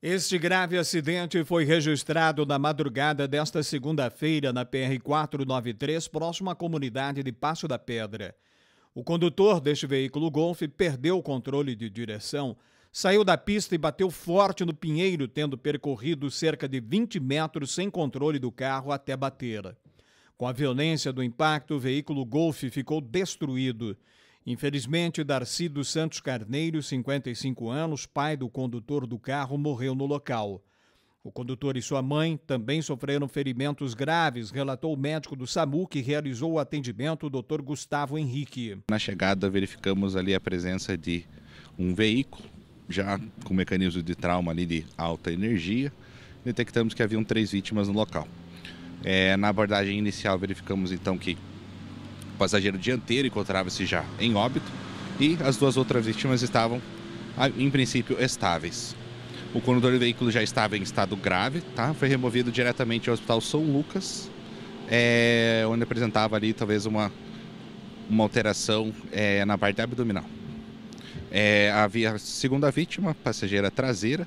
Este grave acidente foi registrado na madrugada desta segunda-feira na PR-493, próximo à comunidade de Passo da Pedra. O condutor deste veículo Golf perdeu o controle de direção, saiu da pista e bateu forte no pinheiro, tendo percorrido cerca de 20 metros sem controle do carro até bater. Com a violência do impacto, o veículo Golf ficou destruído. Infelizmente, Darcy dos Santos Carneiro, 55 anos, pai do condutor do carro, morreu no local. O condutor e sua mãe também sofreram ferimentos graves, relatou o médico do SAMU que realizou o atendimento, o Dr. Gustavo Henrique. Na chegada, verificamos ali a presença de um veículo, já com mecanismo de trauma ali de alta energia. Detectamos que haviam três vítimas no local. É, na abordagem inicial, verificamos então que passageiro dianteiro encontrava-se já em óbito e as duas outras vítimas estavam, em princípio, estáveis. O condutor do veículo já estava em estado grave, tá? Foi removido diretamente ao Hospital São Lucas, é, onde apresentava ali talvez uma, uma alteração é, na parte abdominal. É, havia a segunda vítima, passageira traseira,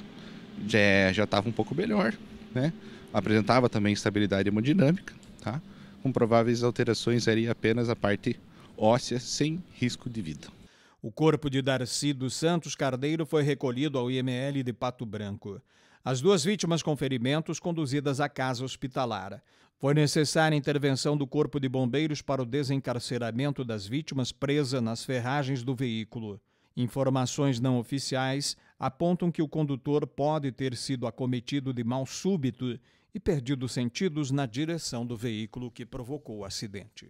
já estava um pouco melhor, né? Apresentava também estabilidade hemodinâmica, tá? com prováveis alterações aí apenas a parte óssea, sem risco de vida. O corpo de Darcy dos Santos Cardeiro foi recolhido ao IML de Pato Branco. As duas vítimas com ferimentos conduzidas à casa hospitalar. Foi necessária a intervenção do Corpo de Bombeiros para o desencarceramento das vítimas presas nas ferragens do veículo. Informações não oficiais apontam que o condutor pode ter sido acometido de mal súbito e perdido os sentidos na direção do veículo que provocou o acidente.